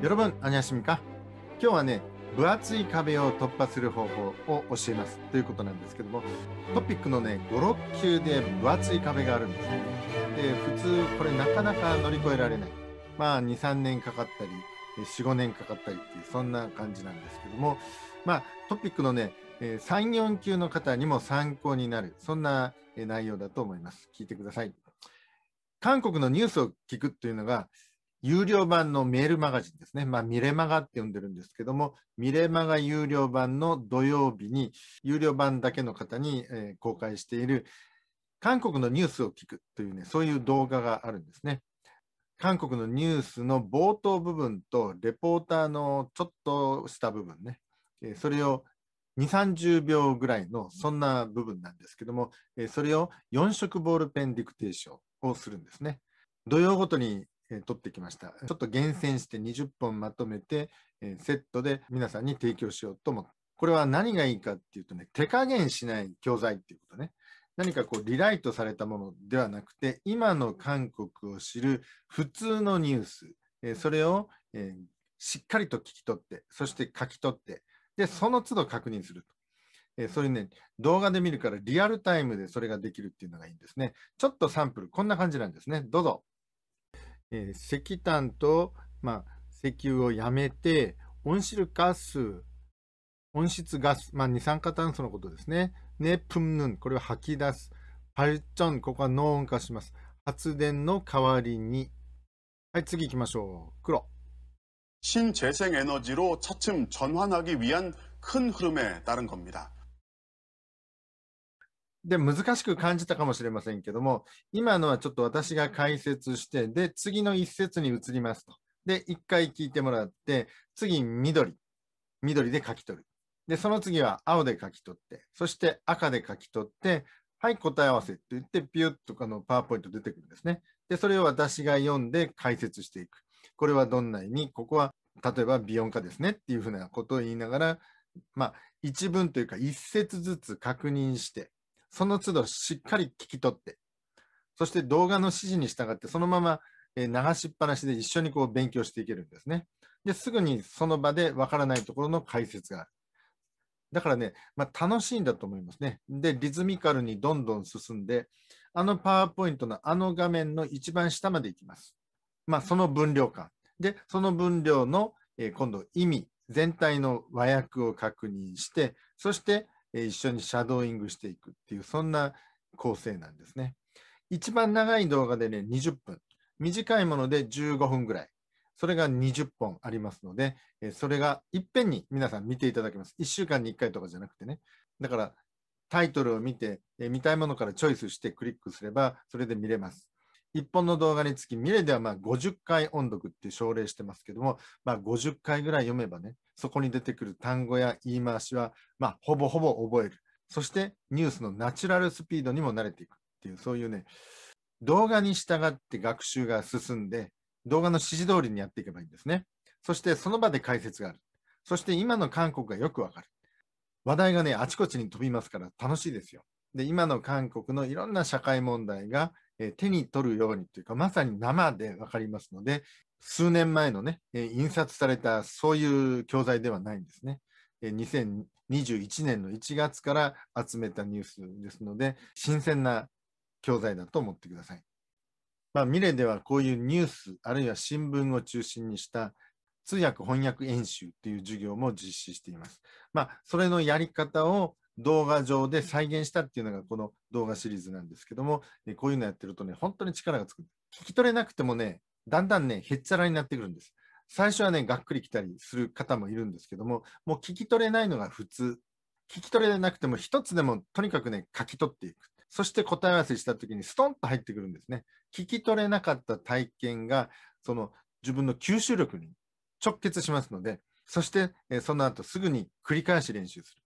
여러분안녕하십니까今日はね分厚い壁を突破する方法を教えますということなんですけどもトピックのね56級で分厚い壁があるんですねで普通これなかなか乗り越えられないまあ23年かかったり45年かかったりっていうそんな感じなんですけどもまあトピックのね34級の方にも参考になるそんな内容だと思います聞いてください韓国のニュースを聞くっていうのが有料版のメールマガジンですね。まあ、ミレマガって呼んでるんですけども、ミレマガ有料版の土曜日に、有料版だけの方に、えー、公開している、韓国のニュースを聞くというね、そういう動画があるんですね。韓国のニュースの冒頭部分と、レポーターのちょっとした部分ね、えー、それを2、30秒ぐらいの、そんな部分なんですけども、えー、それを4色ボールペンディクテーションをするんですね。土曜ごとにえ取ってきました。ちょっと厳選して20本まとめて、えー、セットで皆さんに提供しようと思って。これは何がいいかっていうとね、手加減しない教材っていうことね。何かこうリライトされたものではなくて、今の韓国を知る普通のニュース、えー、それを、えー、しっかりと聞き取って、そして書き取って、で、その都度確認すると。えー、それね、動画で見るからリアルタイムでそれができるっていうのがいいんですね。ちょっとサンプル、こんな感じなんですね。どうぞ。えー、石炭と、まあ、石油をやめて、温室ガス、温室ガス、まあ、二酸化炭素のことですね。ね、プンン、これを吐き出す。パルチョン、ここは脳音化します。発電の代わりに。はい、次行きましょう。黒。新재생에너지로차츰전환하기위한큰흐름에따른겁니다で、難しく感じたかもしれませんけども、今のはちょっと私が解説して、で、次の一節に移りますと。で、一回聞いてもらって、次、緑。緑で書き取る。で、その次は青で書き取って、そして赤で書き取って、はい、答え合わせって言って、ピュッとこのパワーポイント出てくるんですね。で、それを私が読んで解説していく。これはどんな意味ここは、例えば、美音化ですねっていうふうなことを言いながら、まあ、一文というか、一節ずつ確認して、その都度しっかり聞き取って、そして動画の指示に従って、そのまま流しっぱなしで一緒にこう勉強していけるんですね。で、すぐにその場でわからないところの解説がある。だからね、まあ、楽しいんだと思いますね。で、リズミカルにどんどん進んで、あのパワーポイントのあの画面の一番下までいきます。まあ、その分量感。で、その分量の、えー、今度意味、全体の和訳を確認して、そして一緒にシャドーイングしていくっていう、そんな構成なんですね。一番長い動画でね、20分。短いもので15分ぐらい。それが20本ありますので、それがいっぺんに皆さん見ていただけます。1週間に1回とかじゃなくてね。だから、タイトルを見て、見たいものからチョイスしてクリックすれば、それで見れます。1本の動画につき、ミレではまあ50回音読って奨励してますけども、まあ、50回ぐらい読めばね、そこに出てくる単語や言い回しは、まあ、ほぼほぼ覚える。そしてニュースのナチュラルスピードにも慣れていくっていう、そういうね、動画に従って学習が進んで、動画の指示通りにやっていけばいいんですね。そしてその場で解説がある。そして今の韓国がよくわかる。話題がね、あちこちに飛びますから楽しいですよ。で、今の韓国のいろんな社会問題がえ手に取るようにというか、まさに生で分かりますので、数年前のね、え印刷されたそういう教材ではないんですね。え2021年の1月から集めたニュースですので、新鮮な教材だと思ってください。まあ、ミレではこういうニュース、あるいは新聞を中心にした通訳翻訳演習という授業も実施しています。まあ、それのやり方を動画上で再現したっていうのがこの動画シリーズなんですけども、えこういうのやってるとね、本当に力がつく。聞き取れなくてもね、だんだんね、へっちゃらになってくるんです。最初はね、がっくりきたりする方もいるんですけども、もう聞き取れないのが普通。聞き取れなくても一つでもとにかくね、書き取っていく。そして答え合わせした時にストンと入ってくるんですね。聞き取れなかった体験が、その自分の吸収力に直結しますので、そして、えその後すぐに繰り返し練習する。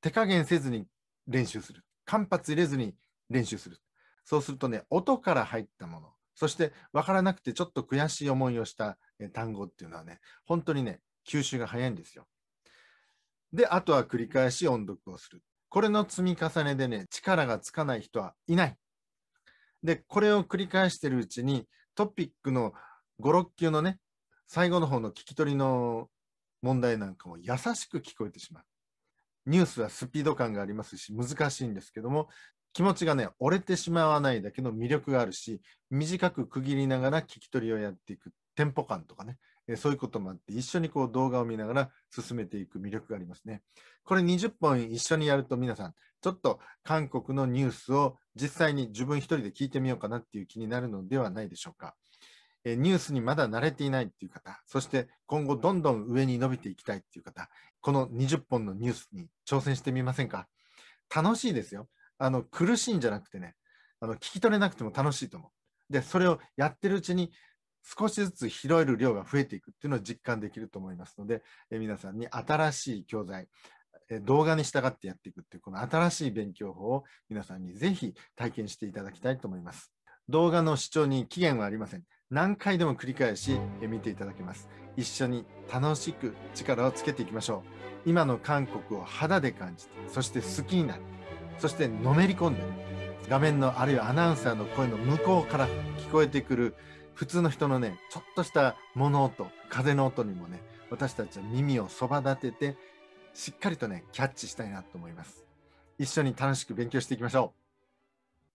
手加減せずに練習する。間髪入れずに練習する。そうするとね、音から入ったもの、そして分からなくてちょっと悔しい思いをした単語っていうのはね、本当にね、吸収が早いんですよ。で、あとは繰り返し音読をする。これの積み重ねでね、力がつかない人はいない。で、これを繰り返してるうちに、トピックの5、6級のね、最後の方の聞き取りの問題なんかも優しく聞こえてしまう。ニュースはスピード感がありますし、難しいんですけども、気持ちがね、折れてしまわないだけの魅力があるし、短く区切りながら聞き取りをやっていく、テンポ感とかね、えそういうこともあって、一緒にこう動画を見ながら進めていく魅力がありますね。これ20本一緒にやると皆さん、ちょっと韓国のニュースを実際に自分一人で聞いてみようかなっていう気になるのではないでしょうか。えニュースにまだ慣れていないっていう方、そして今後どんどん上に伸びていきたいっていう方、この20本のニュースに挑戦してみませんか楽しいですよ。あの、苦しいんじゃなくてね、あの、聞き取れなくても楽しいと思う。で、それをやってるうちに少しずつ拾える量が増えていくっていうのを実感できると思いますので、え皆さんに新しい教材、動画に従ってやっていくっていう、この新しい勉強法を皆さんにぜひ体験していただきたいと思います。動画の視聴に期限はありません。何回でも繰り返し見ていただけます。一緒に楽しく力をつけていきましょう。今の韓国を肌で感じて、そして好きになる、そしてのめり込んで、画面のあるいはアナウンサーの声の向こうから聞こえてくる普通の人のね、ちょっとした物音、風の音にもね、私たちは耳をそば立てて、しっかりとね、キャッチしたいなと思います。一緒に楽しく勉強していきましょう。